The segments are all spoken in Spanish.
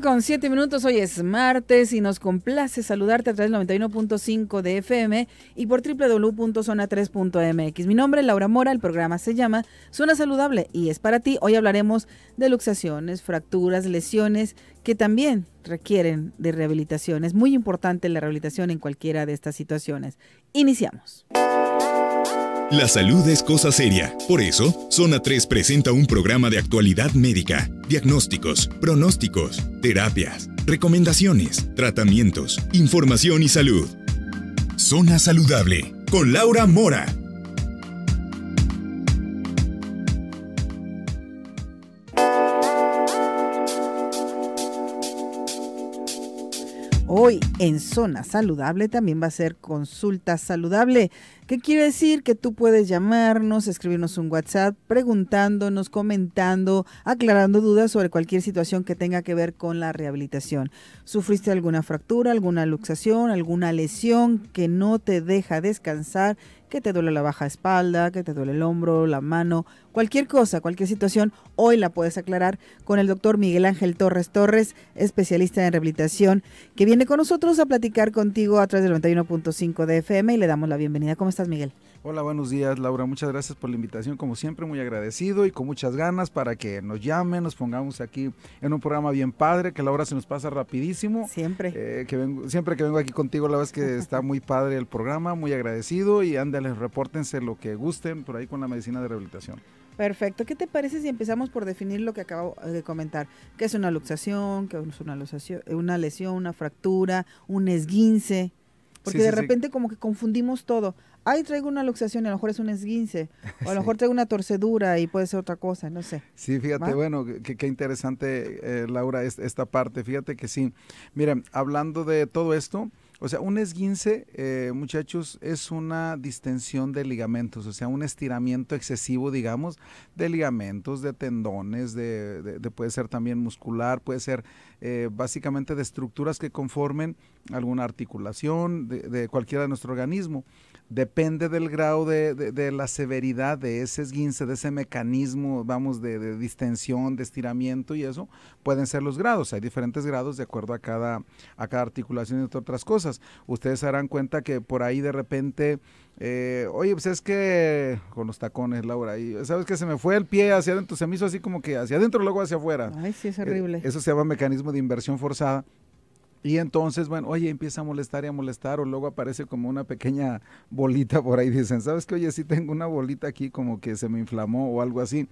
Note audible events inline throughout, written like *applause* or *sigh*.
con 7 minutos, hoy es martes y nos complace saludarte a través del 91.5 de FM y por www.zona3.mx. Mi nombre es Laura Mora, el programa se llama Zona Saludable y es para ti. Hoy hablaremos de luxaciones, fracturas, lesiones que también requieren de rehabilitación. Es muy importante la rehabilitación en cualquiera de estas situaciones. Iniciamos. La salud es cosa seria. Por eso, Zona 3 presenta un programa de actualidad médica, diagnósticos, pronósticos, terapias, recomendaciones, tratamientos, información y salud. Zona Saludable, con Laura Mora Hoy en Zona Saludable también va a ser consulta saludable. ¿Qué quiere decir? Que tú puedes llamarnos, escribirnos un WhatsApp, preguntándonos, comentando, aclarando dudas sobre cualquier situación que tenga que ver con la rehabilitación. ¿Sufriste alguna fractura, alguna luxación, alguna lesión que no te deja descansar que te duele la baja espalda, que te duele el hombro, la mano, cualquier cosa, cualquier situación, hoy la puedes aclarar con el doctor Miguel Ángel Torres Torres, especialista en rehabilitación, que viene con nosotros a platicar contigo a través del 91.5 de FM y le damos la bienvenida. ¿Cómo estás, Miguel? Hola, buenos días Laura, muchas gracias por la invitación, como siempre muy agradecido y con muchas ganas para que nos llamen, nos pongamos aquí en un programa bien padre, que la hora se nos pasa rapidísimo. Siempre. Eh, que vengo, siempre que vengo aquí contigo, la verdad es que está muy padre el programa, muy agradecido y ándales, repórtense lo que gusten por ahí con la medicina de rehabilitación. Perfecto, ¿qué te parece si empezamos por definir lo que acabo de comentar? ¿Qué es una luxación? que es una, una lesión, una fractura, un esguince? Porque de repente como que confundimos todo ay, traigo una luxación, y a lo mejor es un esguince, o a lo *laughs* mejor traigo una torcedura y puede ser otra cosa, no sé. Sí, fíjate, bueno, qué interesante, eh, Laura, esta parte, fíjate que sí. Miren, hablando de todo esto, o sea, un esguince, eh, muchachos, es una distensión de ligamentos, o sea, un estiramiento excesivo, digamos, de ligamentos, de tendones, de, puede ser también muscular, puede ser eh, básicamente de estructuras que conformen alguna articulación de, de cualquiera de nuestro organismo depende del grado de, de, la severidad de ese esguince, de ese mecanismo, vamos, de, distensión, de estiramiento y eso, pueden ser los grados. Hay diferentes grados de acuerdo a cada, a cada articulación y otras cosas. Ustedes se darán cuenta que por ahí de repente, eh, oye, pues es que con los tacones, Laura, y sabes que se me fue el pie hacia adentro, se me hizo así como que hacia adentro, luego hacia afuera. Ay, sí, es eh, horrible. eso se llama mecanismo de inversión forzada y entonces, bueno, oye, empieza a molestar y a molestar, o luego aparece como una pequeña bolita por ahí. Dicen, ¿sabes qué? Oye, sí tengo una bolita aquí como que se me inflamó o algo así.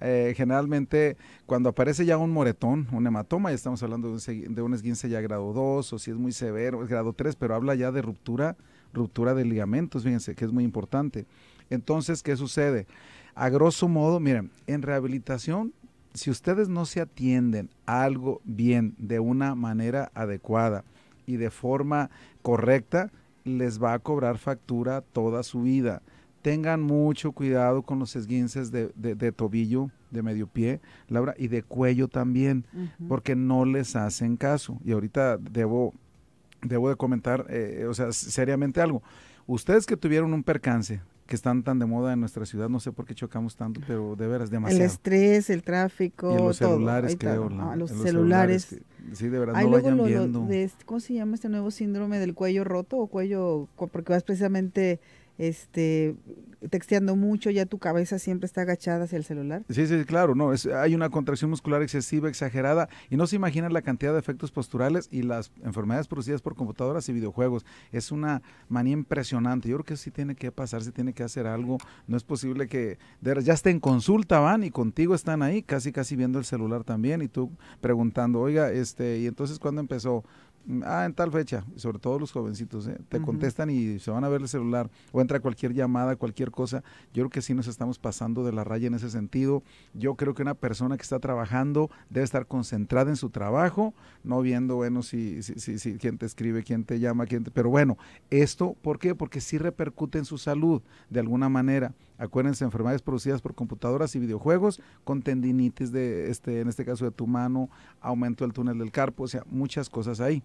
Eh, generalmente cuando aparece ya un moretón, un hematoma, ya estamos hablando de un, de un esguince ya grado 2 o si es muy severo, es grado 3, pero habla ya de ruptura, ruptura de ligamentos, fíjense, que es muy importante. Entonces, ¿qué sucede? A grosso modo, miren, en rehabilitación si ustedes no se atienden algo bien, de una manera adecuada y de forma correcta, les va a cobrar factura toda su vida. Tengan mucho cuidado con los esguinces de, tobillo, de medio pie, Laura, y de cuello también, porque no les hacen caso. Y ahorita debo, debo de comentar, eh, o sea, seriamente algo. Ustedes que tuvieron un percance que están tan de moda en nuestra ciudad, no sé por qué chocamos tanto, pero de veras demasiado. El estrés, el tráfico, los celulares, creo. los, celulares. sí, de verdad este, ¿Cómo se llama este nuevo síndrome del cuello roto o cuello porque vas precisamente este, texteando mucho, ya tu cabeza siempre está agachada hacia el celular. Sí, sí, claro, no, es, hay una contracción muscular excesiva, exagerada, y no se imaginan la cantidad de efectos posturales y las enfermedades producidas por computadoras y videojuegos. Es una manía impresionante. Yo creo que sí tiene que pasar, sí tiene que hacer algo. No es posible que ya estén en consulta, van y contigo están ahí, casi casi viendo el celular también, y tú preguntando, oiga, este, y entonces cuando empezó ah, en tal fecha, sobre todo los jovencitos, ¿eh? te contestan y se van a ver el celular o entra cualquier llamada, cualquier cosa. Yo creo que sí nos estamos pasando de la raya en ese sentido. Yo creo que una persona que está trabajando debe estar concentrada en su trabajo, no viendo, bueno, si, si, si, quién te escribe, quién te llama, quién te... Pero bueno, esto, ¿por qué? Porque sí repercute en su salud de alguna manera. Acuérdense, enfermedades producidas por computadoras y videojuegos, con tendinitis de, este, en este caso de tu mano, aumento del túnel del carpo, o sea, muchas cosas ahí.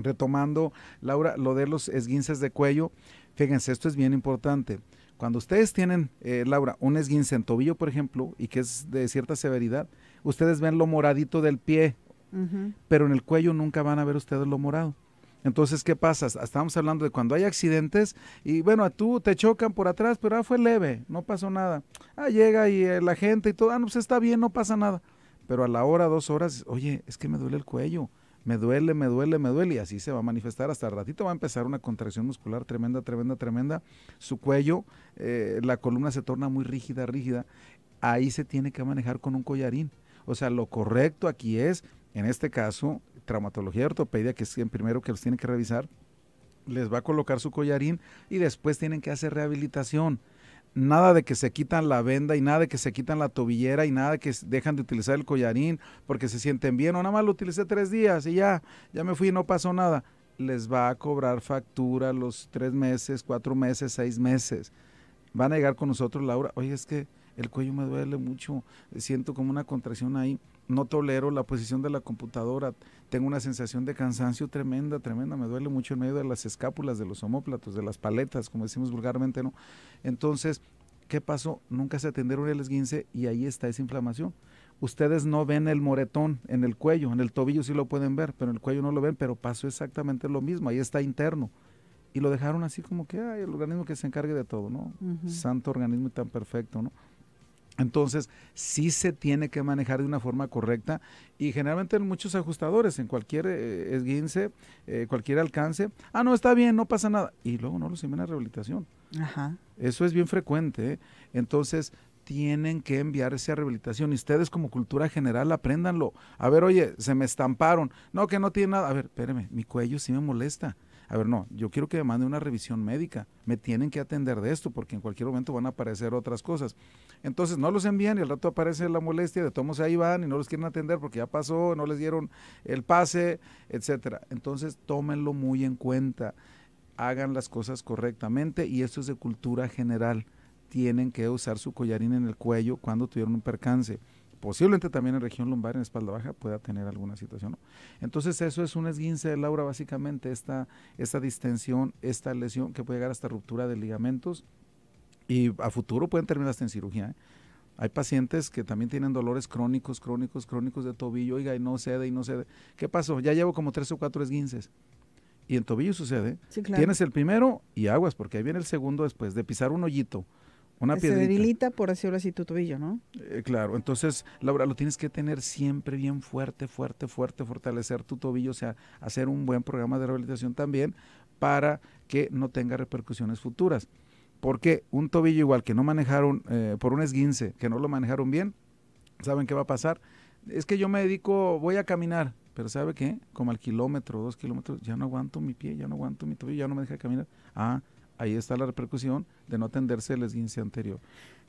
Retomando, Laura, lo de los esguinces de cuello, fíjense, esto es bien importante. Cuando ustedes tienen, eh, Laura, un esguince en tobillo, por ejemplo, y que es de cierta severidad, ustedes ven lo moradito del pie, pero en el cuello nunca van a ver ustedes lo morado. Entonces, ¿qué pasa? Estamos hablando de cuando hay accidentes y bueno, a tú te chocan por atrás, pero ah, fue leve, no pasó nada. Ah, llega y eh, la gente y todo, ah, no, pues está bien, no pasa nada. Pero a la hora, dos horas, oye, es que me duele el cuello me duele, me duele, me duele, y así se va a manifestar. Hasta el ratito va a empezar una contracción muscular tremenda, tremenda, tremenda. Su cuello, eh, la columna se torna muy rígida, rígida. Ahí se tiene que manejar con un collarín. O sea, lo correcto aquí es, en este caso, traumatología ortopedia, que es el primero que los tiene que revisar, les va a colocar su collarín y después tienen que hacer rehabilitación nada de que se quitan la venda y nada de que se quitan la tobillera y nada de que dejan de utilizar el collarín porque se sienten bien o nada más lo utilicé tres días y ya, ya me fui y no pasó nada. Les va a cobrar factura los tres meses, cuatro meses, seis meses. Van a llegar con nosotros, Laura, oye, es que el cuello me duele mucho, siento como una contracción ahí no tolero la posición de la computadora, tengo una sensación de cansancio tremenda, tremenda, me duele mucho en medio de las escápulas, de los homóplatos, de las paletas, como decimos vulgarmente, ¿no? Entonces, ¿qué pasó? Nunca se atendieron el esguince y ahí está esa inflamación. Ustedes no ven el moretón en el cuello, en el tobillo sí lo pueden ver, pero en el cuello no lo ven, pero pasó exactamente lo mismo, ahí está interno. Y lo dejaron así como que, ay, el organismo que se encargue de todo, ¿no? Santo organismo y tan perfecto, ¿no? Entonces, sí se tiene que manejar de una forma correcta y generalmente en muchos ajustadores, en cualquier eh, esguince, eh, cualquier alcance, ah, no, está bien, no pasa nada. Y luego no los envían a rehabilitación. Ajá. Eso es bien frecuente. ¿eh? Entonces, tienen que enviarse a rehabilitación. Y ustedes como cultura general, apréndanlo. A ver, oye, se me estamparon. No, que no tiene nada. A ver, espéreme, mi cuello sí me molesta a ver, no, yo quiero que me mande una revisión médica, me tienen que atender de esto porque en cualquier momento van a aparecer otras cosas. Entonces no los envían y al rato aparece la molestia, de todos ahí van y no los quieren atender porque ya pasó, no les dieron el pase, etcétera. Entonces tómenlo muy en cuenta, hagan las cosas correctamente y esto es de cultura general. Tienen que usar su collarín en el cuello cuando tuvieron un percance posiblemente también en región lumbar, en espalda baja, pueda tener alguna situación. Entonces eso es un esguince Laura básicamente, esta, esta distensión, esta lesión que puede llegar hasta ruptura de ligamentos y a futuro pueden terminar hasta en cirugía. ¿eh? Hay pacientes que también tienen dolores crónicos, crónicos, crónicos de tobillo, oiga, y no cede, y no cede. ¿Qué pasó? Ya llevo como tres o cuatro esguinces. Y en tobillo sucede. Tienes el primero y aguas, porque ahí viene el segundo después, de pisar un hoyito se debilita, por decirlo así, tu tobillo, ¿no? Eh, claro, entonces, Laura, lo tienes que tener siempre bien fuerte, fuerte, fuerte, fortalecer tu tobillo, o sea, hacer un buen programa de rehabilitación también para que no tenga repercusiones futuras. Porque un tobillo igual que no manejaron eh, por un esguince, que no lo manejaron bien, ¿saben qué va a pasar? Es que yo me dedico, voy a caminar, pero ¿sabe qué? Como al kilómetro, dos kilómetros, ya no aguanto mi pie, ya no aguanto mi tobillo, ya no me deja caminar. Ah, ahí está la repercusión de no atenderse el esguince anterior.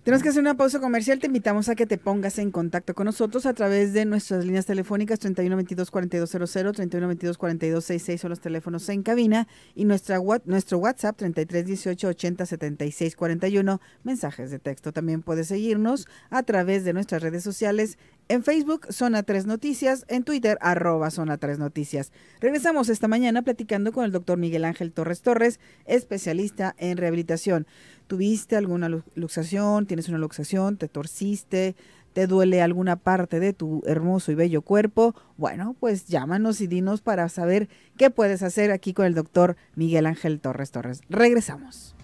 Tenemos que hacer una pausa comercial. Te invitamos a que te pongas en contacto con nosotros a través de nuestras líneas telefónicas 3122-4200, 3122-4266 son los teléfonos en cabina y nuestra, nuestro WhatsApp 3318-807641, mensajes de texto. También puedes seguirnos a través de nuestras redes sociales en Facebook, Zona 3 Noticias. En Twitter, arroba Zona 3 Noticias. Regresamos esta mañana platicando con el doctor Miguel Ángel Torres Torres, especialista en rehabilitación. ¿Tuviste alguna luxación? ¿Tienes una luxación? ¿Te torciste? ¿Te duele alguna parte de tu hermoso y bello cuerpo? Bueno, pues llámanos y dinos para saber qué puedes hacer aquí con el doctor Miguel Ángel Torres Torres. Regresamos.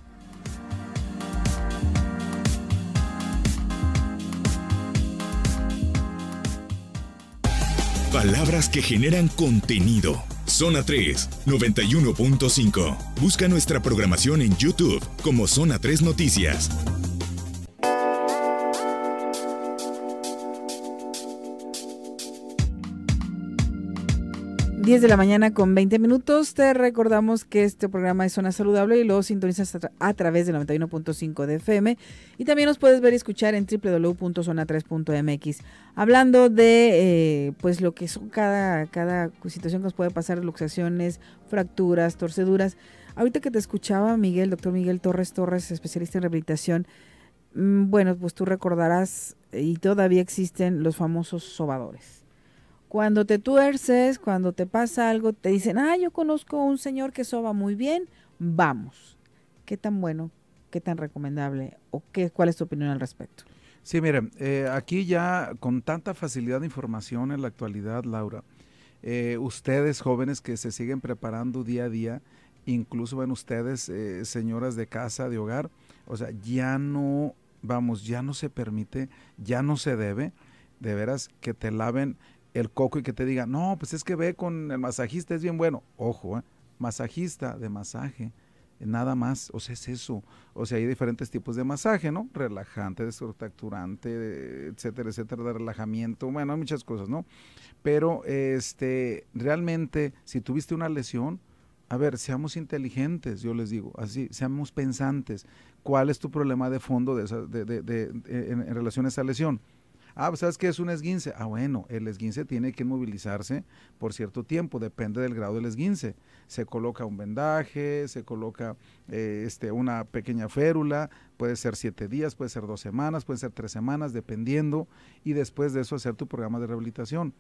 Palabras que generan contenido. Zona 3, 91.5. Busca nuestra programación en YouTube como Zona 3 Noticias. 10 de la mañana con 20 minutos. Te recordamos que este programa es Zona Saludable y lo sintonizas a, través del 91.5 de FM. Y también nos puedes ver y escuchar en www.zona3.mx. Hablando de eh, pues lo que son cada, cada situación que nos puede pasar, luxaciones, fracturas, torceduras. Ahorita que te escuchaba, Miguel, doctor Miguel Torres Torres, especialista en rehabilitación, mm, bueno, pues tú recordarás eh, y todavía existen los famosos sobadores cuando te tuerces, cuando te pasa algo, te dicen, ah, yo conozco un señor que soba muy bien, vamos. ¿Qué tan bueno, qué tan recomendable o qué, cuál es tu opinión al respecto? Sí, miren, eh, aquí ya con tanta facilidad de información en la actualidad, Laura, eh, ustedes jóvenes que se siguen preparando día a día, incluso en ustedes, eh, señoras de casa, de hogar, o sea, ya no, vamos, ya no se permite, ya no se debe, de veras, que te laven el coco y que te diga, no, pues es que ve con el masajista, es bien bueno. Ojo, ¿eh? masajista de masaje, nada más, o sea, es eso. O sea, hay diferentes tipos de masaje, ¿no? Relajante, desortacturante, etcétera, etcétera, de relajamiento, bueno, hay muchas cosas, ¿no? Pero, este, realmente, si tuviste una lesión, a ver, seamos inteligentes, yo les digo, así, seamos pensantes. ¿Cuál es tu problema de fondo de en, en relación a esa lesión? Ah, pues, sabes qué es un esguince. Ah, bueno, el esguince tiene que movilizarse por cierto tiempo, depende del grado del esguince. Se coloca un vendaje, se coloca eh, este, una pequeña férula, puede ser siete días, puede ser dos semanas, puede ser tres semanas, dependiendo, y después de eso hacer tu programa de rehabilitación.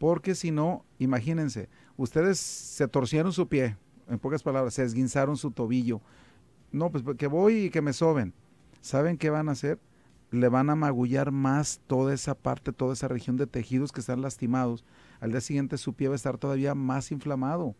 Porque si no, imagínense, ustedes se torcieron su pie, en pocas palabras, se esguinzaron su tobillo. No, pues que voy y que me soben. ¿Saben qué van a hacer? le van a magullar más toda esa parte, toda esa región de tejidos que están lastimados. Al día siguiente su pie va a estar todavía más inflamado.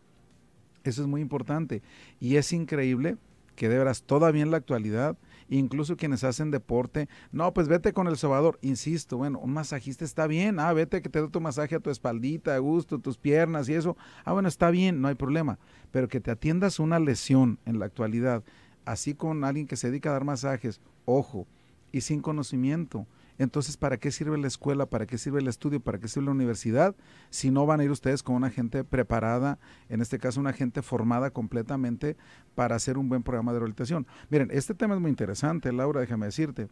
Eso es muy importante. Y es increíble que de veras todavía en la actualidad, incluso quienes hacen deporte, no, pues vete con el sobador, insisto, bueno, un masajista está bien, ah, vete que te dé tu masaje a tu espaldita, a gusto, tus piernas y eso, ah, bueno, está bien, no hay problema, pero que te atiendas una lesión en la actualidad, así con alguien que se dedica a dar masajes, ojo, y sin conocimiento. Entonces, ¿para qué sirve la escuela? ¿Para qué sirve el estudio? ¿Para qué sirve la universidad? Si no van a ir ustedes con una gente preparada, en este caso una gente formada completamente para hacer un buen programa de rehabilitación. Miren, este tema es muy interesante, Laura, déjame decirte,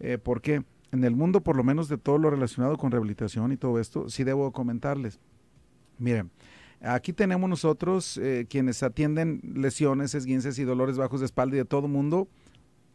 eh, porque en el mundo, por lo menos de todo lo relacionado con rehabilitación y todo esto, sí debo comentarles. Miren, Aquí tenemos nosotros eh, quienes atienden lesiones, esguinces y dolores bajos de espalda y de todo mundo.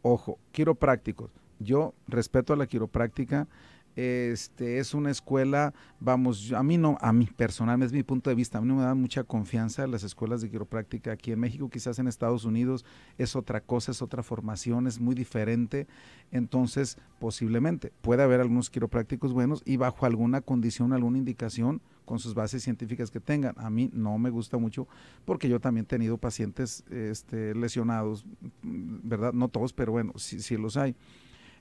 Ojo, quiero prácticos yo respeto a la quiropráctica, este es una escuela, vamos, a mí no, a mí personal, es mi punto de vista, a mí no me da mucha confianza las escuelas de quiropráctica aquí en México, quizás en Estados Unidos es otra cosa, es otra formación, es muy diferente, entonces posiblemente puede haber algunos quiroprácticos buenos y bajo alguna condición, alguna indicación con sus bases científicas que tengan. A mí no me gusta mucho porque yo también he tenido pacientes este, lesionados, ¿verdad? No todos, pero bueno, si sí los hay.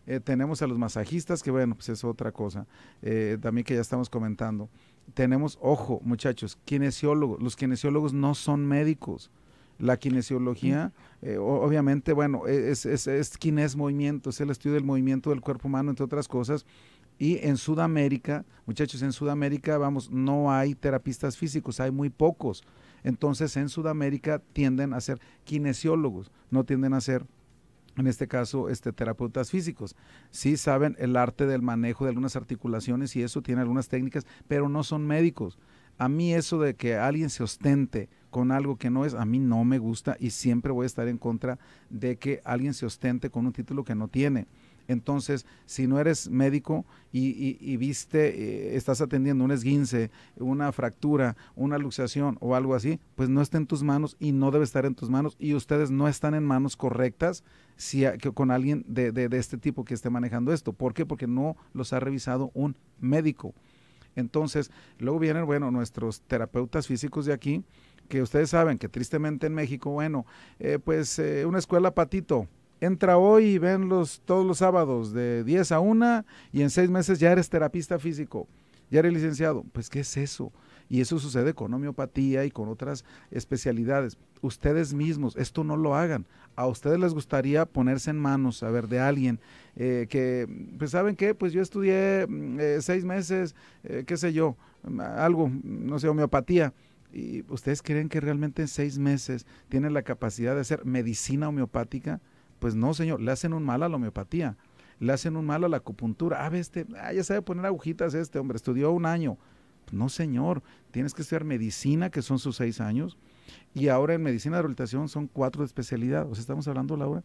Eh, tenemos a los masajistas, que bueno, pues es otra cosa, eh, también que ya estamos comentando. Tenemos, ojo, muchachos, kinesiólogos. Los kinesiólogos no son médicos. La kinesiología, eh, obviamente, bueno, e, es, es, es kines movimiento, es el estudio del movimiento del cuerpo humano, entre otras cosas. Y en Sudamérica, muchachos, en Sudamérica, vamos, no hay terapistas físicos, hay muy pocos. Entonces, en Sudamérica tienden a ser kinesiólogos, no tienden a ser en este caso, este, terapeutas físicos. Sí saben el arte del manejo de algunas articulaciones y eso tiene algunas técnicas, pero no son médicos. A mí eso de que alguien se ostente con algo que no es, a mí no me gusta y siempre voy a estar en contra de que alguien se ostente con un título que no tiene. Entonces, si no eres médico y, viste, eh, estás atendiendo un esguince, una fractura, una luxación o algo así, pues no está en tus manos y no debe estar en tus manos y ustedes no están en manos correctas si, que, con alguien de, este tipo que esté manejando esto. ¿Por qué? Porque no los ha revisado un médico. Entonces, luego vienen, bueno, nuestros terapeutas físicos de aquí, que ustedes saben que tristemente en México, bueno, eh, pues eh, una escuela patito, entra hoy y ven todos los sábados de 10 a 1 y en seis meses ya eres terapista físico, ya eres licenciado. Pues, ¿qué es eso? Y eso sucede con homeopatía y con otras especialidades. Ustedes mismos, esto no lo hagan. A ustedes les gustaría ponerse en manos, a ver, de alguien eh, que, pues, ¿saben qué? Pues yo estudié mm, eh, seis meses, eh, qué sé yo, mm, algo, mm, no sé, homeopatía. ¿Y ustedes creen que realmente en seis meses tienen la capacidad de hacer medicina homeopática? Pues no, señor, le hacen un mal a la homeopatía, le hacen un mal a la acupuntura. Ah, ve este, ah, ya sabe poner agujitas este hombre, estudió un año. Pues no, señor, tienes que estudiar medicina, que son sus seis años, y ahora en medicina de rehabilitación son cuatro de especialidad. O sea, estamos hablando, Laura,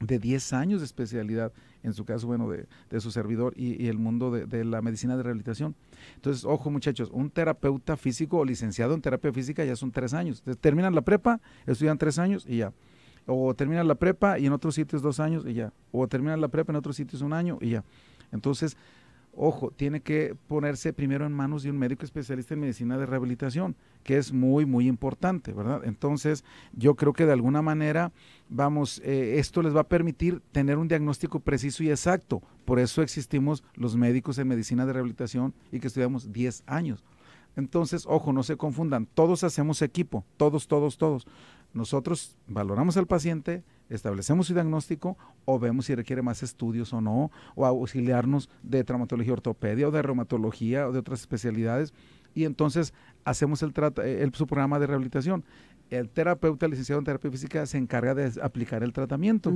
de diez años de especialidad, en su caso, bueno, de, su servidor y, el mundo de, la medicina de rehabilitación. Entonces, ojo muchachos, un terapeuta físico o licenciado en terapia física ya son tres años. Terminan la prepa, estudian tres años y ya o termina la prepa y en otros sitios dos años y ya, o termina la prepa en otros sitios un año y ya. Entonces, ojo, tiene que ponerse primero en manos de un médico especialista en medicina de rehabilitación, que es muy, muy importante, ¿verdad? Entonces, yo creo que de alguna manera, vamos, eh, esto les va a permitir tener un diagnóstico preciso y exacto. Por eso existimos los médicos en medicina de rehabilitación y que estudiamos 10 años. Entonces, ojo, no se confundan, todos hacemos equipo, todos, todos, todos. Nosotros valoramos al paciente, establecemos su diagnóstico o vemos si requiere más estudios o no, o auxiliarnos de traumatología ortopedia o de reumatología o de otras especialidades. Y entonces hacemos el, el su programa de rehabilitación. El terapeuta licenciado en terapia física se encarga de aplicar el tratamiento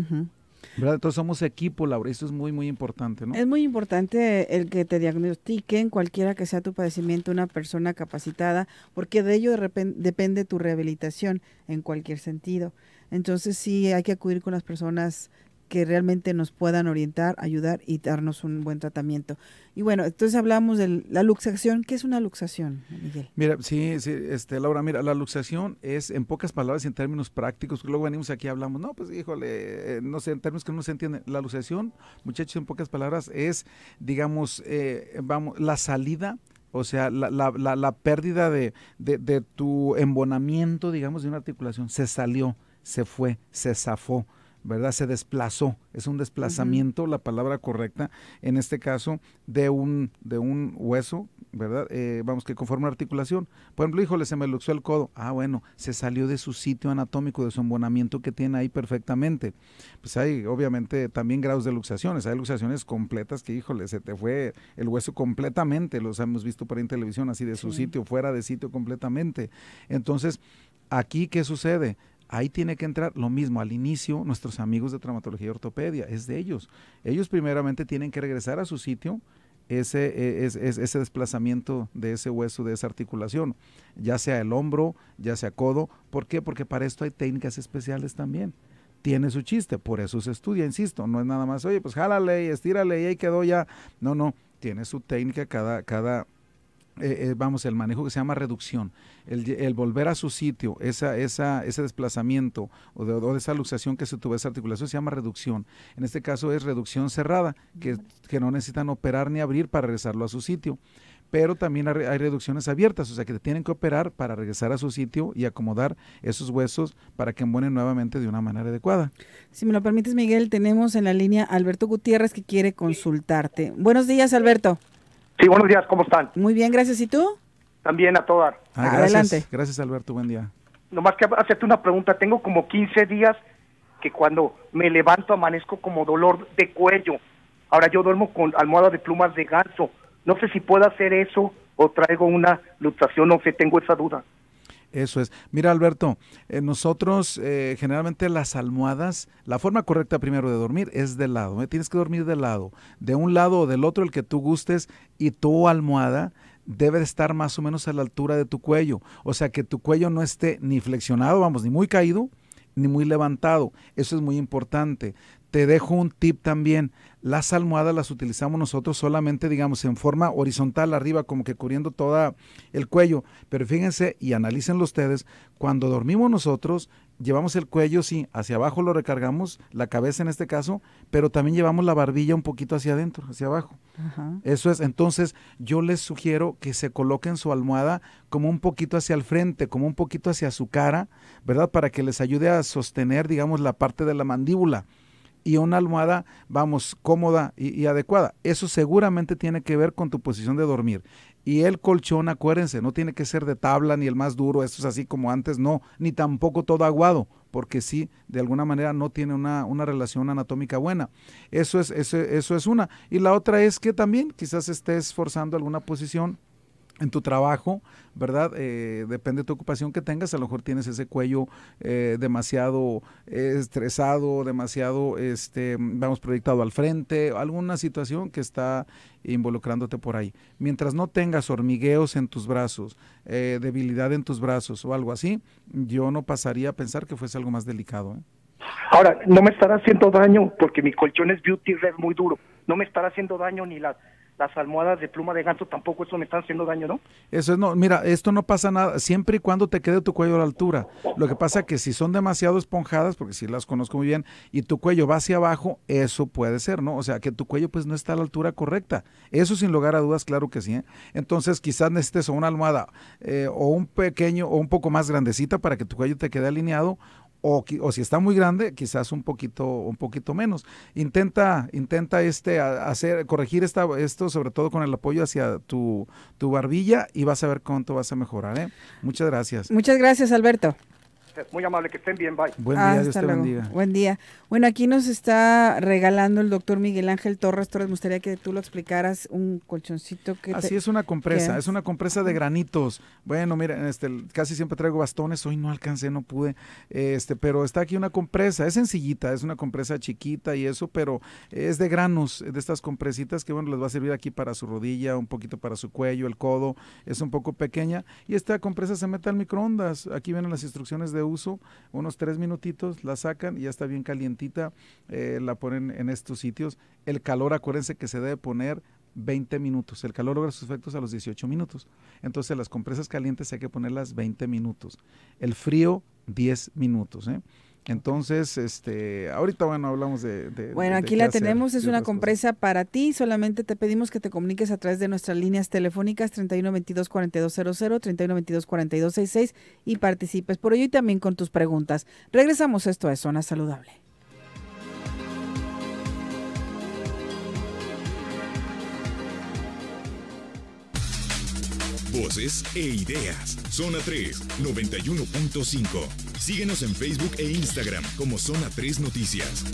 somos equipo, Laura, eso es muy, muy importante, ¿no? Es muy importante el que te diagnostiquen, cualquiera que sea tu padecimiento, una persona capacitada, porque de ello depende tu rehabilitación en cualquier sentido. Entonces sí hay que acudir con las personas que realmente nos puedan orientar, ayudar y darnos un buen tratamiento. Y bueno, entonces hablamos de la luxación. ¿Qué es una luxación, Miguel? Mira, sí, sí este, Laura, mira, la luxación es, en pocas palabras, y en términos prácticos, luego venimos aquí y hablamos, no, pues híjole, eh, no sé, en términos que no se entiende, la luxación, muchachos, en pocas palabras, es, digamos, eh, vamos, la salida o sea, la, la, la, la pérdida de, de, tu embonamiento, digamos, de una articulación, se salió, se fue, se zafó. ¿verdad? Se desplazó, es un desplazamiento, la palabra correcta, en este caso, de un, de un hueso, ¿verdad? Eh, vamos, que conforme una articulación. Por ejemplo, híjole, se me luxó el codo. Ah, bueno, se salió de su sitio anatómico, de su embonamiento que tiene ahí perfectamente. Pues hay, obviamente, también grados de luxaciones. Hay luxaciones completas que, híjole, se te fue el hueso completamente. Los hemos visto por ahí en televisión, así de su sitio, fuera de sitio completamente. Entonces, aquí, ¿qué sucede? Ahí tiene que entrar lo mismo al inicio, nuestros amigos de traumatología y ortopedia, es de ellos. Ellos primeramente tienen que regresar a su sitio, ese, e, ese desplazamiento de ese hueso, de esa articulación, ya sea el hombro, ya sea codo. ¿Por qué? Porque para esto hay técnicas especiales también. Tiene su chiste, por eso se estudia, insisto, no es nada más, oye, pues jálale y estírale y ahí quedó ya. No, no, tiene su técnica cada, cada, eh, eh, vamos, el manejo que se llama reducción, el, volver a su sitio, esa, esa, ese desplazamiento o de, esa luxación que se tuvo, esa articulación se llama reducción. En este caso es reducción cerrada, que, que no necesitan operar ni abrir para regresarlo a su sitio pero también hay reducciones abiertas, o sea que te tienen que operar para regresar a su sitio y acomodar esos huesos para que mueren nuevamente de una manera adecuada. Si me lo permites, Miguel, tenemos en la línea Alberto Gutiérrez que quiere consultarte. Buenos días, Alberto. Sí, buenos días, ¿cómo están? Muy bien, gracias. ¿Y tú? También a todas. Ah, Adelante. Gracias, Alberto, buen día. Nomás que hacerte una pregunta, tengo como 15 días que cuando me levanto amanezco como dolor de cuello. Ahora yo duermo con almohada de plumas de ganso. No sé si puedo hacer eso o traigo una luxación, no sé, tengo esa duda. Eso es. Mira, Alberto, eh, nosotros eh, generalmente las almohadas, la forma correcta primero de dormir es de lado. ¿eh? Tienes que dormir de lado, de un lado o del otro, el que tú gustes, y tu almohada debe estar más o menos a la altura de tu cuello. O sea, que tu cuello no esté ni flexionado, vamos, ni muy caído, ni muy levantado. Eso es muy importante. Te dejo un tip también. Las almohadas las utilizamos nosotros solamente, digamos, en forma horizontal arriba, como que cubriendo todo el cuello. Pero fíjense y analícenlo ustedes, cuando dormimos nosotros, llevamos el cuello, sí, hacia abajo lo recargamos, la cabeza en este caso, pero también llevamos la barbilla un poquito hacia adentro, hacia abajo. Eso es, entonces yo les sugiero que se coloquen su almohada como un poquito hacia el frente, como un poquito hacia su cara, ¿verdad? Para que les ayude a sostener, digamos, la parte de la mandíbula y una almohada, vamos, cómoda y, adecuada. Eso seguramente tiene que ver con tu posición de dormir. Y el colchón, acuérdense, no tiene que ser de tabla ni el más duro, esto es así como antes, no, ni tampoco todo aguado, porque sí, de alguna manera no tiene una, relación anatómica buena. Eso es, eso, eso es una. Y la otra es que también quizás estés forzando alguna posición en tu trabajo, ¿verdad? Eh, depende de tu ocupación que tengas, a lo mejor tienes ese cuello eh, demasiado eh, estresado, demasiado, este, vamos, proyectado al frente, alguna situación que está involucrándote por ahí. Mientras no tengas hormigueos en tus brazos, debilidad en tus brazos o algo así, yo no pasaría a pensar que fuese algo más delicado. Ahora, no me estará haciendo daño porque mi colchón es beauty red muy duro. No me estará haciendo daño ni la las almohadas de pluma de ganso tampoco eso me están haciendo daño, ¿no? Eso es no, mira, esto no pasa nada siempre y cuando te quede tu cuello a la altura. Lo que pasa que si son demasiado esponjadas, porque si las conozco muy bien, y tu cuello va hacia abajo, eso puede ser, ¿no? O sea, que tu cuello pues no está a la altura correcta. Eso sin lugar a dudas, claro que sí. ¿eh? Entonces, quizás necesites una almohada eh, o un pequeño o un poco más grandecita para que tu cuello te quede alineado o, si está muy grande, quizás un poquito, un poquito menos. Intenta, intenta este, hacer, corregir esta, esto, sobre todo con el apoyo hacia tu, tu barbilla y vas a ver cuánto vas a mejorar. ¿eh? Muchas gracias. Muchas gracias, Alberto. Muy amable, que estén bien, bye. Buen día, ah, Buen día. Bueno, aquí nos está regalando el doctor Miguel Ángel Torres. Torres, me gustaría que tú lo explicaras, un colchoncito que... Así es una compresa, es una compresa de granitos. Bueno, miren, este, casi siempre traigo bastones, hoy no alcancé, no pude, este, pero está aquí una compresa, es sencillita, es una compresa chiquita y eso, pero es de granos, de estas compresitas que, bueno, les va a servir aquí para su rodilla, un poquito para su cuello, el codo, es un poco pequeña, y esta compresa se mete al microondas, aquí vienen las instrucciones de uso, unos tres minutitos, la sacan y ya está bien calientita, eh, la ponen en estos sitios. El calor, acuérdense que se debe poner 20 minutos. El calor logra sus efectos a los 18 minutos. Entonces las compresas calientes hay que ponerlas 20 minutos. El frío, 10 minutos. ¿eh? Entonces, este, ahorita bueno, hablamos de... bueno, aquí la tenemos, es una compresa para ti, solamente te pedimos que te comuniques a través de nuestras líneas telefónicas 3122-4200, 3122-4266 y participes por ello y también con tus preguntas. Regresamos esto a Zona Saludable. voces e ideas. Zona 3, 91.5. Síguenos en Facebook e Instagram como Zona 3 Noticias.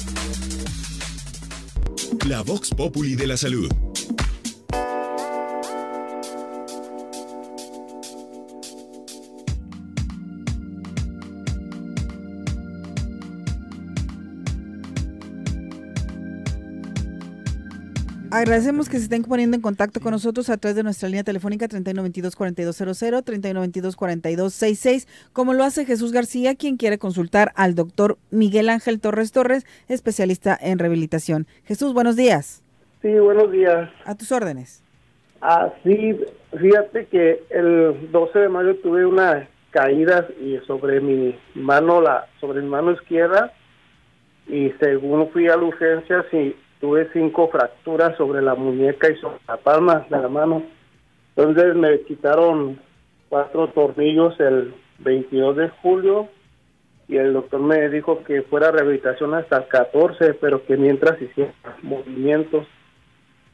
La Vox Populi de la Salud. Agradecemos que se estén poniendo en contacto con nosotros a través de nuestra línea telefónica 392 4200 392 4266 como lo hace Jesús García, quien quiere consultar al doctor Miguel Ángel Torres Torres, especialista en rehabilitación. Jesús, buenos días. Sí, buenos días. A tus órdenes. Así, fíjate que el 12 de mayo tuve una caída y sobre mi mano, la, sobre mi mano izquierda, y según fui a la urgencia, sí, tuve cinco fracturas sobre la muñeca y sobre la palma de la mano. Entonces me quitaron cuatro tornillos el 22 de julio y el doctor me dijo que fuera rehabilitación hasta el 14, pero que mientras hiciera movimientos.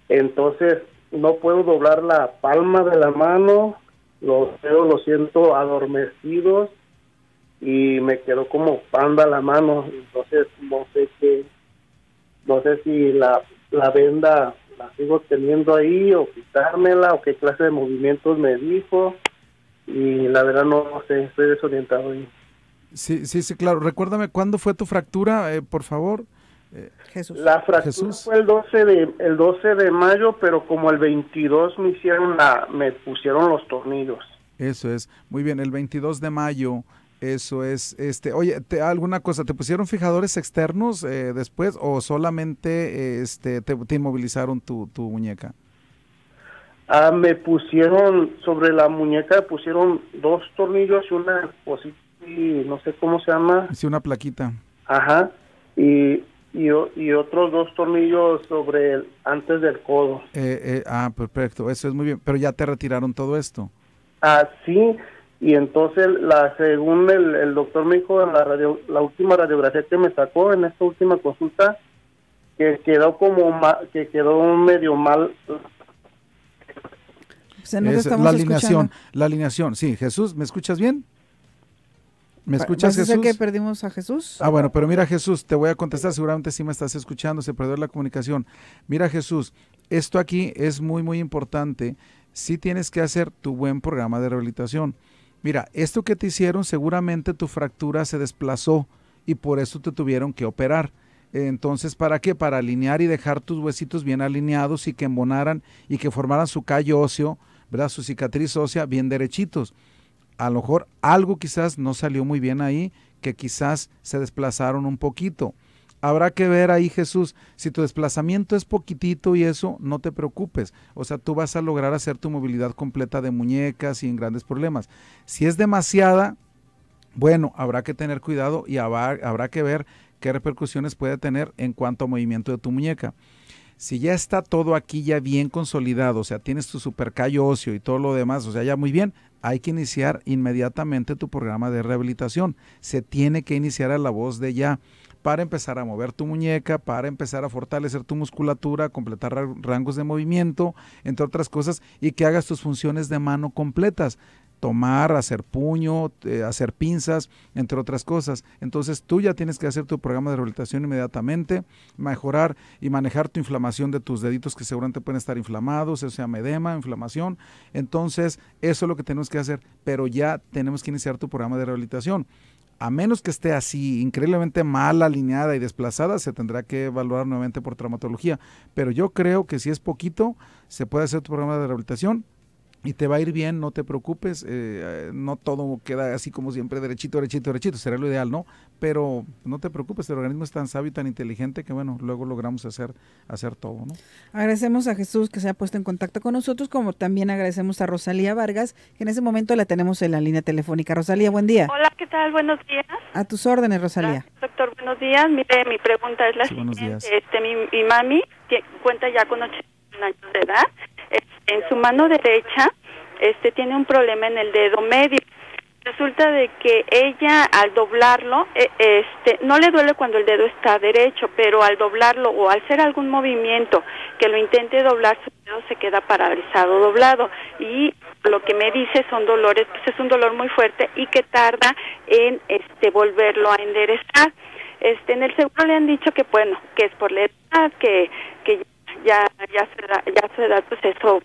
Entonces no puedo doblar la palma de la mano, los dedos lo siento adormecidos y me quedó como panda la mano, entonces no sé qué no sé si la, venda la sigo teniendo ahí o quitármela o qué clase de movimientos me dijo. Y la verdad no sé, estoy desorientado ahí. Sí, sí, sí, claro. Recuérdame, ¿cuándo fue tu fractura, eh, por favor? Eh, Jesús. La fractura fue el 12, de, el 12 de mayo, pero como el 22 me hicieron la, me pusieron los tornillos. Eso es. Muy bien, el 22 de mayo eso es, este, oye, te, alguna cosa, ¿te pusieron fijadores externos eh, después o solamente este, te, inmovilizaron tu, muñeca? Ah, me pusieron sobre la muñeca, pusieron dos tornillos y una no sé cómo se llama. Sí, una plaquita. Ajá, y, y, y otros dos tornillos sobre antes del codo. Eh, eh, ah, perfecto, eso es muy bien, pero ya te retiraron todo esto. Ah, sí, y entonces la según el, doctor me dijo en la la última radiografía que me sacó en esta última consulta que quedó como que quedó medio mal la alineación la alineación sí Jesús me escuchas bien ¿Me pues, escuchas, Jesús? que perdimos a Jesús? Ah, bueno, pero mira, Jesús, te voy a contestar, seguramente sí me estás escuchando, se perdió la comunicación. Mira, Jesús, esto aquí es muy, muy importante. Sí tienes que hacer tu buen programa de rehabilitación mira, esto que te hicieron seguramente tu fractura se desplazó y por eso te tuvieron que operar. Entonces, ¿para qué? Para alinear y dejar tus huesitos bien alineados y que embonaran y que formaran su callo óseo, ¿verdad? Su cicatriz ósea bien derechitos. A lo mejor algo quizás no salió muy bien ahí, que quizás se desplazaron un poquito habrá que ver ahí Jesús, si tu desplazamiento es poquitito y eso, no te preocupes. O sea, tú vas a lograr hacer tu movilidad completa de muñecas sin grandes problemas. Si es demasiada, bueno, habrá que tener cuidado y habrá, que ver qué repercusiones puede tener en cuanto a movimiento de tu muñeca. Si ya está todo aquí ya bien consolidado, o sea, tienes tu supercallo óseo y todo lo demás, o sea, ya muy bien, hay que iniciar inmediatamente tu programa de rehabilitación. Se tiene que iniciar a la voz de ya para empezar a mover tu muñeca, para empezar a fortalecer tu musculatura, completar rangos de movimiento, entre otras cosas, y que hagas tus funciones de mano completas tomar, hacer puño, eh, hacer pinzas, entre otras cosas. Entonces tú ya tienes que hacer tu programa de rehabilitación inmediatamente, mejorar y manejar tu inflamación de tus deditos que seguramente pueden estar inflamados, eso sea, medema, inflamación. Entonces eso es lo que tenemos que hacer, pero ya tenemos que iniciar tu programa de rehabilitación a menos que esté así increíblemente mal alineada y desplazada, se tendrá que evaluar nuevamente por traumatología. Pero yo creo que si es poquito, se puede hacer tu programa de rehabilitación y te va a ir bien, no te preocupes, eh, eh, no todo queda así como siempre, derechito, derechito, derechito, será lo ideal, ¿no? Pero no te preocupes, el organismo es tan sabio y tan inteligente que bueno, luego logramos hacer, hacer todo, ¿no? Agradecemos a Jesús que se ha puesto en contacto con nosotros, como también agradecemos a Rosalía Vargas, que en ese momento la tenemos en la línea telefónica. Rosalía, buen día. Hola, ¿qué tal? Buenos días. A tus órdenes, Rosalía. doctor, buenos días. Mire, mi pregunta es la siguiente. Este, mi, mi mami que cuenta ya con 80 años de edad en su mano derecha este tiene un problema en el dedo medio. Resulta de que ella al doblarlo, e, este, no le duele cuando el dedo está derecho, pero al doblarlo o al hacer algún movimiento que lo intente doblar, su dedo se queda paralizado, doblado. Y lo que me dice son dolores, pues es un dolor muy fuerte y que tarda en este volverlo a enderezar. Este, en el seguro le han dicho que bueno, que es por la edad, que, que ya, ya, se da, ya su edad pues eso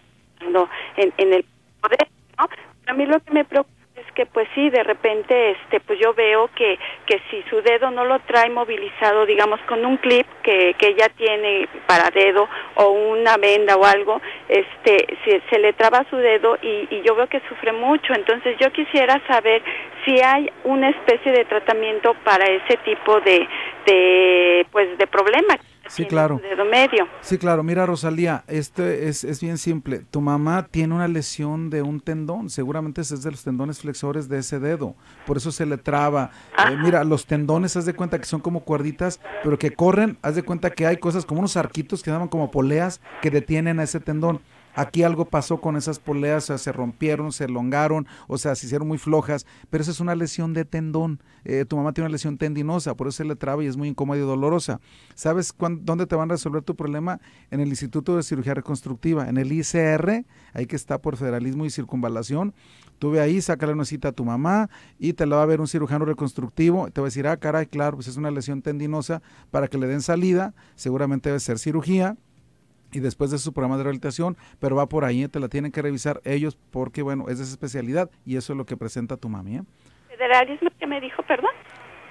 en, el poder, ¿no? a mí lo que me preocupa es que pues sí, de repente, este, pues yo veo que, que si su dedo no lo trae movilizado, digamos, con un clip que, que ella tiene para dedo o una venda o algo, este, se, se le traba su dedo y, y yo veo que sufre mucho. Entonces yo quisiera saber si hay una especie de tratamiento para ese tipo de, de pues, de problema Sí, claro. Medio. Sí, claro. Mira, Rosalía, este es, es, bien simple. Tu mamá tiene una lesión de un tendón. Seguramente es de los tendones flexores de ese dedo. Por eso se le traba. Eh, mira, los tendones, haz de cuenta que son como cuerditas, pero que corren. Haz de cuenta que hay cosas como unos arquitos que dan como poleas que detienen a ese tendón. Aquí algo pasó con esas poleas, o sea, se rompieron, se elongaron, o sea, se hicieron muy flojas, pero esa es una lesión de tendón. Eh, tu mamá tiene una lesión tendinosa, por eso se le traba y es muy incómoda y dolorosa. ¿Sabes dónde te van a resolver tu problema? En el Instituto de Cirugía Reconstructiva, en el ICR, ahí que está por federalismo y circunvalación. Tú ve ahí, sácale una cita a tu mamá y te la va a ver un cirujano reconstructivo. Te va a decir, ah, caray, claro, pues es una lesión tendinosa para que le den salida. Seguramente debe ser cirugía y después de su programa de rehabilitación, pero va por ahí, te la tienen que revisar ellos porque, bueno, es de esa especialidad y eso es lo que presenta tu mami. ¿eh? ¿Federalismo que me dijo, perdón?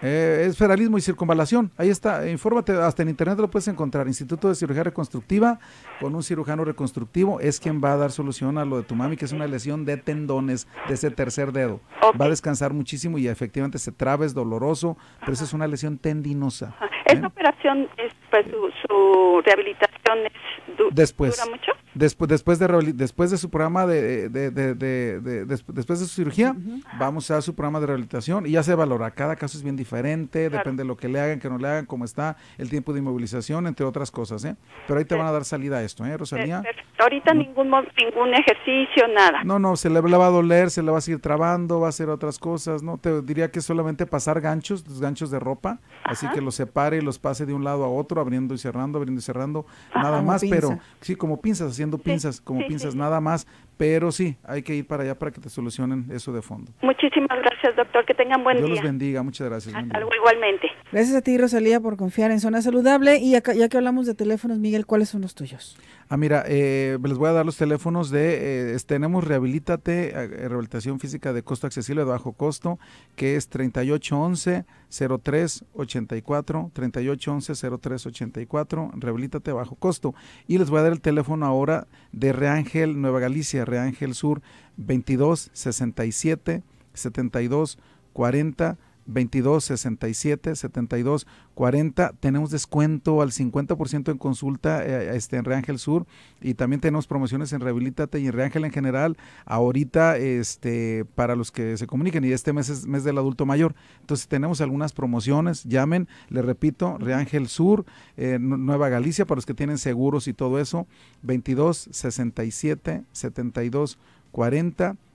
Eh, es federalismo y circunvalación. Ahí está, infórmate, hasta en internet lo puedes encontrar. Instituto de Cirugía Reconstructiva, con un cirujano reconstructivo, es quien va a dar solución a lo de tu mami, que es una lesión de tendones de ese tercer dedo. Va a descansar muchísimo y efectivamente se traves es doloroso, pero esa es una lesión tendinosa. Es ¿Esta ¿eh? operación es pues, su, rehabilitación es después, dura mucho. Después, después, de, después de su programa, de, después de su cirugía, vamos a su programa de rehabilitación y ya se valora. Cada caso es bien diferente, depende de lo que le hagan, que no le hagan, cómo está, el tiempo de inmovilización, entre otras cosas. ¿eh? Pero ahí te van a dar salida a esto, ¿eh, Rosalía? Ahorita ningún, ningún ejercicio, nada. No, no, se le va a doler, se le va a seguir trabando, va a hacer otras cosas. no Te diría que solamente pasar ganchos, los ganchos de ropa, así que los separe y los pase de un lado a otro abriendo y cerrando, abriendo y cerrando, ah, nada más, pero sí, como pinzas, haciendo pinzas, como pinzas, nada más, pero sí, hay que ir para allá para que te solucionen eso de fondo. Muchísimas gracias, doctor. Que tengan buen día. Dios los bendiga. Muchas gracias. Hasta luego igualmente. Gracias a ti, Rosalía, por confiar en Zona Saludable. Y ya que hablamos de teléfonos, Miguel, ¿cuáles son los tuyos? Ah, mira, eh, les voy a dar los teléfonos de, eh, tenemos Rehabilitate, eh, Rehabilitación Física de Costo Accesible, de Bajo Costo, que es 3811-0384, 3811-0384, Rehabilitate Bajo Costo. Y les voy a dar el teléfono ahora de Reángel Nueva Galicia, Monterrey Ángel Sur 22 67 72 40 22 67 72 40. Tenemos descuento al 50% en consulta eh, este, en Reángel Sur y también tenemos promociones en Rehabilitate y en Reángel en general. Ahorita, este, para los que se comuniquen, y este mes es mes del adulto mayor. Entonces, tenemos algunas promociones. Llamen, les repito, Reángel Sur, eh, Nueva Galicia, para los que tienen seguros y todo eso. 22 67 72 40.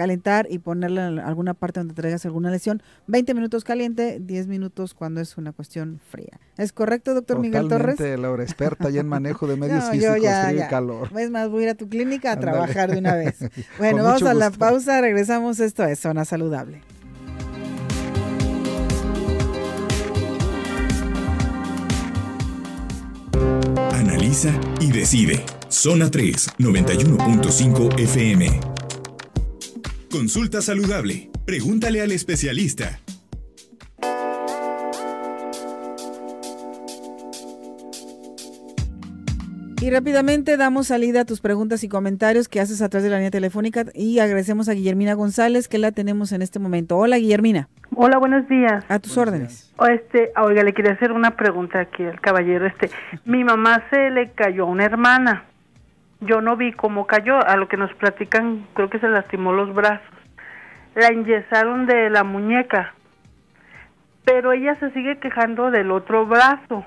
calentar y ponerla en alguna parte donde traigas alguna lesión. 20 minutos caliente, 10 minutos cuando es una cuestión fría. ¿Es correcto, doctor Miguel Torres? Laura, experta ya en *laughs* manejo de medios físicos, calor. Es más, voy a ir a tu clínica a trabajar de una vez. *laughs* Bueno, vamos a la pausa, regresamos. Esto es Zona Saludable. Analiza y decide. Zona 3, 91.5 FM. Consulta saludable. Pregúntale al especialista. Y rápidamente damos salida a tus preguntas y comentarios que haces a través de la línea telefónica y agradecemos a Guillermina González que la tenemos en este momento. Hola Guillermina. Hola, buenos días. A tus órdenes. este, oiga, le quería hacer una pregunta aquí al caballero este. Mi mamá se le cayó a una hermana yo no vi cómo cayó, a lo que nos platican creo que se lastimó los brazos. La enyesaron de la muñeca, pero ella se sigue quejando del otro brazo,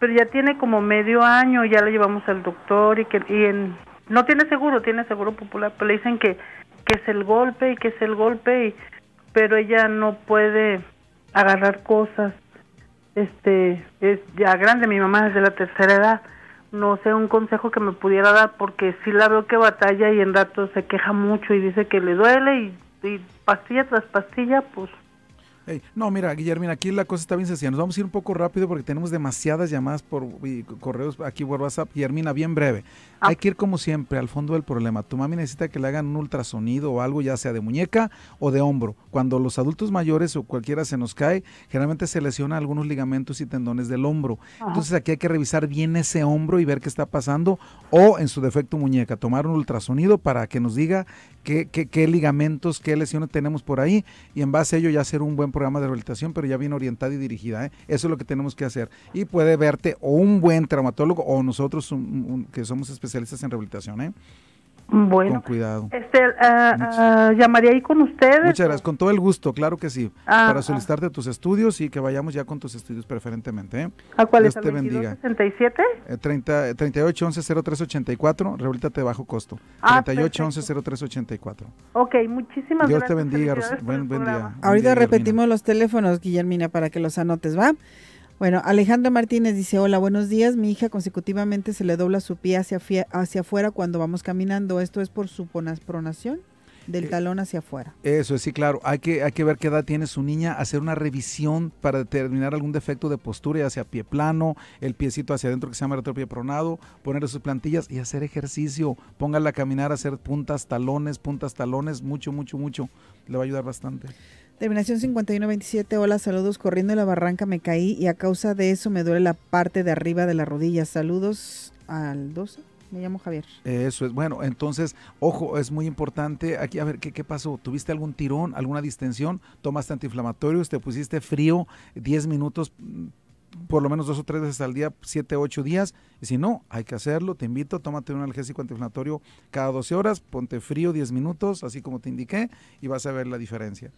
pero ya tiene como medio año, ya la llevamos al doctor y que no tiene seguro, tiene seguro popular, pero le dicen que, que es el golpe y que es el golpe, pero ella no puede agarrar cosas, este, es ya grande, mi mamá es de la tercera edad, no sé, un consejo que me pudiera dar, porque sí la veo que batalla y en datos se queja mucho y dice que le duele y pastilla tras pastilla, pues no, mira, Guillermina, aquí la cosa está bien sencilla. Nos vamos a ir un poco rápido porque tenemos demasiadas llamadas por correos aquí por WhatsApp. Guillermina, bien breve. Ah. Hay que ir como siempre al fondo del problema. Tu mami necesita que le hagan un ultrasonido o algo, ya sea de muñeca o de hombro. Cuando los adultos mayores o cualquiera se nos cae, generalmente se lesiona algunos ligamentos y tendones del hombro. Entonces aquí hay que revisar bien ese hombro y ver qué está pasando o en su defecto muñeca. Tomar un ultrasonido para que nos diga qué, qué ligamentos, qué lesiones tenemos por ahí y en base a ello ya hacer un buen programa de rehabilitación, pero ya bien orientada y dirigida. ¿eh? Eso es lo que tenemos que hacer. Y puede verte o un buen traumatólogo o nosotros que somos especialistas en rehabilitación. ¿eh? Bueno, con cuidado. Este, eh, eh, ahí con ustedes. Muchas gracias, con todo el gusto, claro que sí. Ah, para ah. solicitarte tus estudios y que vayamos ya con tus estudios preferentemente. ¿eh? ¿A cuál es? te bendiga. 67? 30, 38 11 0384, bajo costo. 38 11 0384. Ok, muchísimas gracias. Dios te bendiga, buen, buen día. Ahorita repetimos los teléfonos, Guillermina, para que los anotes, ¿va? Bueno, Alejandra Martínez dice, hola, buenos días. Mi hija consecutivamente se le dobla su pie hacia, hacia afuera cuando vamos caminando. ¿Esto es por su pronación? Del eh, talón hacia afuera. Eso, sí, claro. Hay que, hay que ver qué edad tiene su niña, hacer una revisión para determinar algún defecto de postura, y hacia pie plano, el piecito hacia adentro que se llama retropie pronado, ponerle sus plantillas y hacer ejercicio. Póngala a caminar, hacer puntas, talones, puntas, talones, mucho, mucho, mucho. Le va a ayudar bastante. Terminación 5127, hola, saludos, corriendo en la barranca me caí y a causa de eso me duele la parte de arriba de la rodilla. Saludos al 12. Me llamo Javier. Eso es, bueno, entonces, ojo, es muy importante aquí, a ver, ¿qué, pasó? ¿Tuviste algún tirón, alguna distensión? ¿Tomaste antiinflamatorios? ¿Te pusiste frío 10 minutos mm, por lo menos dos o tres veces al día, siete, ocho días. Y si no, hay que hacerlo. Te invito, tómate un analgésico antiinflamatorio cada 12 horas, ponte frío 10 minutos, así como te indiqué, y vas a ver la diferencia.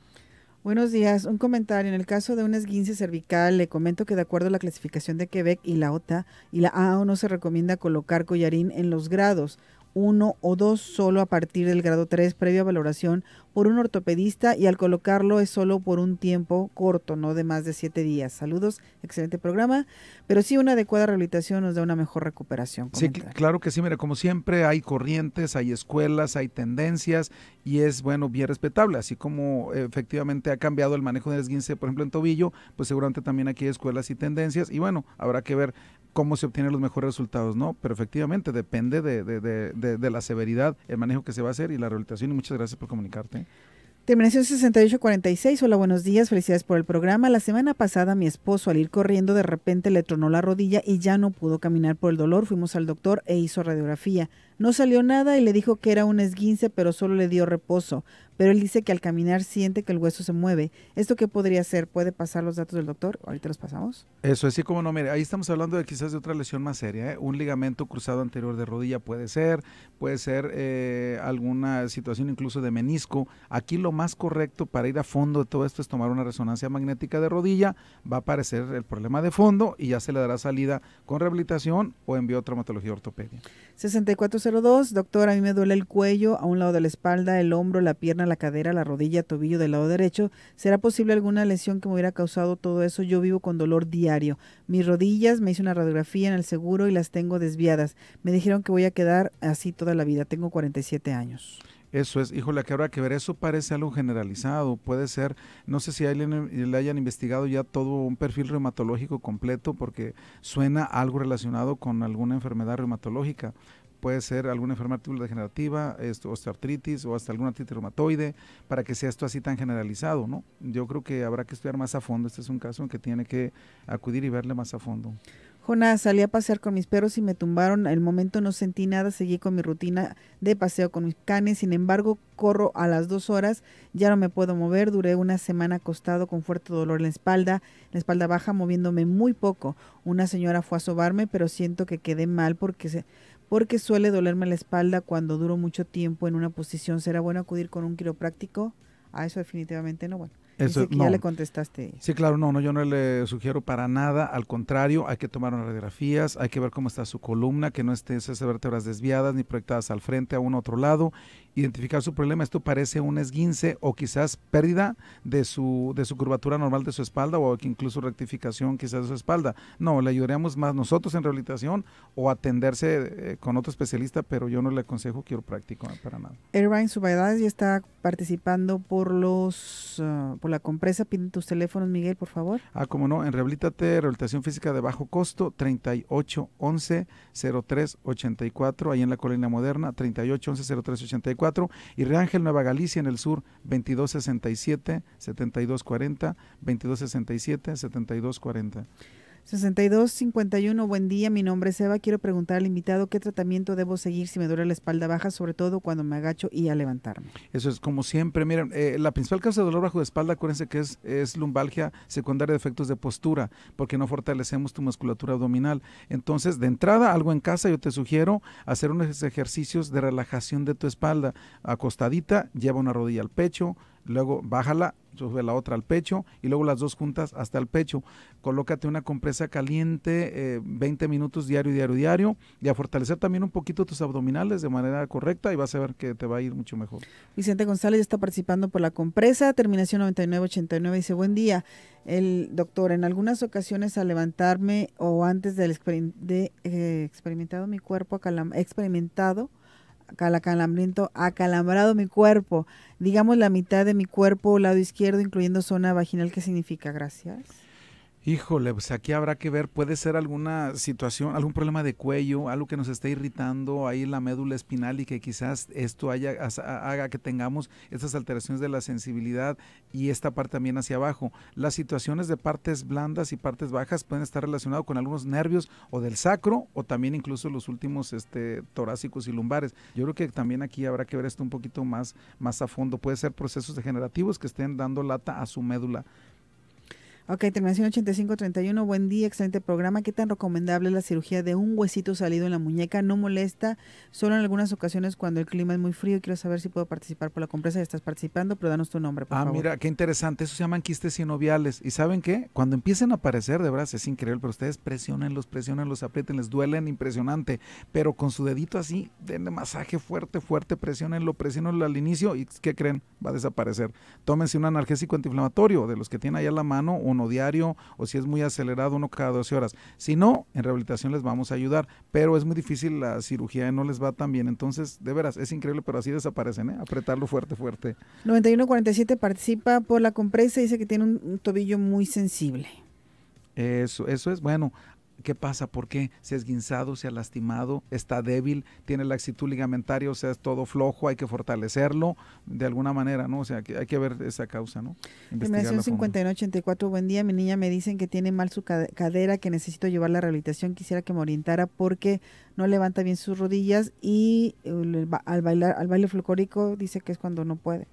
Buenos días. Un comentario. En el caso de un esguince cervical, le comento que de acuerdo a la clasificación de Quebec y la OTA y la AO no se recomienda colocar collarín en los grados 1 o 2 solo a partir del grado 3 previa valoración por un ortopedista y al colocarlo es solo por un tiempo corto, no de más de siete días. Saludos, excelente programa, pero sí una adecuada rehabilitación nos da una mejor recuperación. Sí, claro que sí, mira, como siempre hay corrientes, hay escuelas, hay tendencias y es, bueno, bien respetable, así como efectivamente ha cambiado el manejo del esguince, por ejemplo, en tobillo, pues seguramente también aquí hay escuelas y tendencias y bueno, habrá que ver cómo se obtienen los mejores resultados, ¿no? Pero efectivamente depende de, de, de, de, la severidad, el manejo que se va a hacer y la rehabilitación. Y muchas gracias por comunicarte. Terminación 6846, hola, buenos días, felicidades por el programa. La semana pasada mi esposo al ir corriendo de repente le tronó la rodilla y ya no pudo caminar por el dolor. Fuimos al doctor e hizo radiografía. No salió nada y le dijo que era un esguince, pero solo le dio reposo pero él dice que al caminar siente que el hueso se mueve. ¿Esto qué podría ser? ¿Puede pasar los datos del doctor? Ahorita los pasamos. Eso, así como no, mire, ahí estamos hablando de quizás de otra lesión más seria, ¿eh? un ligamento cruzado anterior de rodilla puede ser, puede ser eh, alguna situación incluso de menisco. Aquí lo más correcto para ir a fondo de todo esto es tomar una resonancia magnética de rodilla, va a aparecer el problema de fondo y ya se le dará salida con rehabilitación o envío a traumatología ortopedia. 6402, doctor, a mí me duele el cuello, a un lado de la espalda, el hombro, la pierna, la cadera, la rodilla, tobillo del lado derecho. ¿Será posible alguna lesión que me hubiera causado todo eso? Yo vivo con dolor diario. Mis rodillas, me hice una radiografía en el seguro y las tengo desviadas. Me dijeron que voy a quedar así toda la vida. Tengo 47 años. Eso es, híjole, que habrá que ver, eso parece algo generalizado, puede ser, no sé si alguien le hayan investigado ya todo un perfil reumatológico completo porque suena algo relacionado con alguna enfermedad reumatológica puede ser alguna enfermedad degenerativa, esto, osteoartritis o hasta alguna artritis reumatoide, para que sea esto así tan generalizado, ¿no? Yo creo que habrá que estudiar más a fondo, este es un caso en que tiene que acudir y verle más a fondo. Jonás, salí a pasear con mis perros y me tumbaron. El momento no sentí nada, seguí con mi rutina de paseo con mis canes. Sin embargo, corro a las dos horas, ya no me puedo mover. Duré una semana acostado con fuerte dolor en la espalda, la espalda baja, moviéndome muy poco. Una señora fue a sobarme, pero siento que quedé mal porque se, porque suele dolerme la espalda cuando duro mucho tiempo en una posición. ¿Será bueno acudir con un quiropráctico? A eso definitivamente no. Bueno, eso, ya le contestaste. Sí, claro, no, no, yo no le sugiero para nada. Al contrario, hay que tomar una radiografías, hay que ver cómo está su columna, que no esté esas vértebras desviadas ni proyectadas al frente a un otro lado identificar su problema. Esto parece un esguince o quizás pérdida de su, de su curvatura normal de su espalda o incluso rectificación quizás de su espalda. No, le ayudaríamos más nosotros en rehabilitación o atenderse eh, con otro especialista, pero yo no le aconsejo quiropráctico eh, para nada. Irvine Subaidades ya está participando por los eh, por la compresa. Piden tus teléfonos, Miguel, por favor. Ah, como no, en Rehabilitate Rehabilitación Física de Bajo Costo, 3811-0384, ahí en la Colina Moderna, 3811-0384 y Reángel Nueva Galicia en el sur 2267 7240 2267 7240. 6251, buen día, mi nombre es Eva. Quiero preguntar al invitado qué tratamiento debo seguir si me duele la espalda baja, sobre todo cuando me agacho y a levantarme. Eso es como siempre. Miren, eh, la principal causa de dolor bajo de espalda, acuérdense que es, es lumbalgia secundaria de efectos de postura, porque no fortalecemos tu musculatura abdominal. Entonces, de entrada, algo en casa, yo te sugiero hacer unos ejercicios de relajación de tu espalda. Acostadita, lleva una rodilla al pecho, luego bájala, sube la otra al pecho y luego las dos juntas hasta el pecho. Colócate una compresa caliente, 20 eh, minutos diario, diario, diario, y a fortalecer también un poquito tus abdominales de manera correcta y vas a ver que te va a ir mucho mejor. Vicente González está participando por la compresa, terminación 9989, dice buen día. El doctor, en algunas ocasiones al levantarme o antes del de, experimentar eh, experimentado mi cuerpo he experimentado acalambriento, acalambrado mi cuerpo, digamos la mitad de mi cuerpo, lado izquierdo, incluyendo zona vaginal. ¿Qué significa? Gracias. Híjole, pues aquí habrá que ver, puede ser alguna situación, algún problema de cuello, algo que nos esté irritando ahí la médula espinal y que quizás esto haya, haga que tengamos estas alteraciones de la sensibilidad y esta parte también hacia abajo. Las situaciones de partes blandas y partes bajas pueden estar relacionadas con algunos nervios o del sacro o también incluso los últimos este, torácicos y lumbares. Yo creo que también aquí habrá que ver esto un poquito más, más a fondo. Puede ser procesos degenerativos que estén dando lata a su médula Ok, terminación 8531. Buen día, excelente programa. ¿Qué tan recomendable es la cirugía de un huesito salido en la muñeca? No molesta, solo en algunas ocasiones cuando el clima es muy frío. Quiero saber si puedo participar por la compresa. Ya estás participando, pero danos tu nombre, por ah, mira, qué interesante. Eso se llaman quistes sinoviales. ¿Y saben qué? Cuando empiecen a aparecer, de verdad, es increíble, pero ustedes presionenlos, presionenlos, aprieten, les duelen, impresionante. Pero con su dedito así, denle masaje fuerte, fuerte, presionenlo, presionenlo al inicio y ¿qué creen? Va a desaparecer. Tómense un analgésico antiinflamatorio de los que tiene ahí a la mano, o diario o si es muy acelerado uno cada 12 horas. Si no, en rehabilitación les vamos a ayudar, pero es muy difícil la cirugía y no les va tan bien. Entonces, de veras, es increíble, pero así desaparecen, ¿eh? apretarlo fuerte, fuerte. 9147 participa por la compresa y dice que tiene un, un tobillo muy sensible. Eso, eso es bueno. ¿Qué pasa? ¿Por qué? Se esguinzado, se ha lastimado, está débil, tiene laxitud ligamentaria, o sea, es todo flojo, hay que fortalecerlo de alguna manera, ¿no? O sea, hay que ver esa causa, ¿no? Terminación 84 buen día, mi niña me dicen que tiene mal su cadera, que necesito llevar la rehabilitación, quisiera que me orientara porque no levanta bien sus rodillas y eh, al, bailar, al baile folclórico dice que es cuando no puede.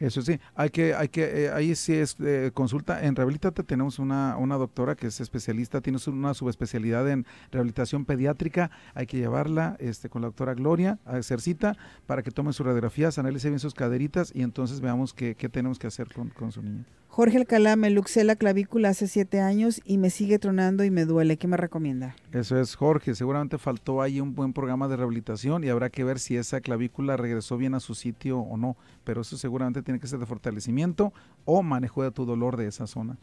Eso sí, hay que, hay que, eh, ahí sí es eh, consulta. En Rehabilitate tenemos una, una doctora que es especialista, tiene una subespecialidad en rehabilitación pediátrica. Hay que llevarla este, con la doctora Gloria a hacer cita para que tome sus radiografías, analice bien sus caderitas y entonces veamos qué, tenemos que hacer con, con su niña. Jorge Alcalá, me luxé la clavícula hace siete años y me sigue tronando y me duele. ¿Qué me recomienda? Eso es, Jorge. Seguramente faltó ahí un buen programa de rehabilitación y habrá que ver si esa clavícula regresó bien a su sitio o no. Pero eso seguramente tiene que ser de fortalecimiento o manejo de tu dolor de esa zona.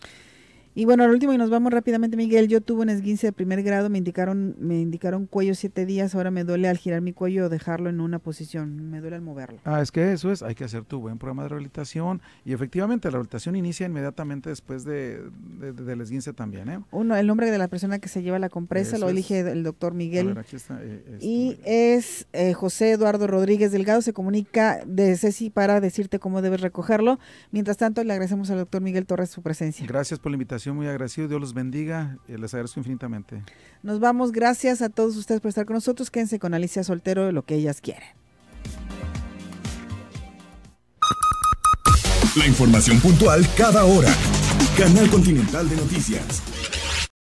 Y bueno, al último y nos vamos rápidamente, Miguel. Yo tuve un esguince de primer grado, me indicaron, me indicaron cuello siete días, ahora me duele al girar mi cuello o dejarlo en una posición, me duele al moverlo. Ah, es que eso es, hay que hacer tu buen programa de rehabilitación y efectivamente la rehabilitación inicia inmediatamente después de, de, del esguince también. ¿eh? Uno, el nombre de la persona que se lleva la compresa lo elige el doctor Miguel. Ver, está, eh, este, y es eh, José Eduardo Rodríguez Delgado, se comunica de Ceci para decirte cómo debes recogerlo. Mientras tanto, le agradecemos al doctor Miguel Torres su presencia. Gracias por la invitación muy agradecido, Dios los bendiga, eh, les agradezco infinitamente. Nos vamos, gracias a todos ustedes por estar con nosotros, quédense con Alicia Soltero de lo que ellas quieren. La información puntual cada hora. Canal Continental de Noticias.